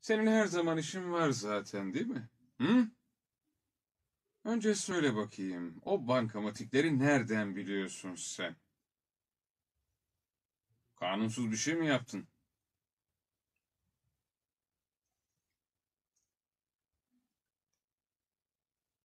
Senin her zaman işin var zaten değil mi? Hı? Önce söyle bakayım, o bankamatikleri nereden biliyorsun sen? Kanunsuz bir şey mi yaptın?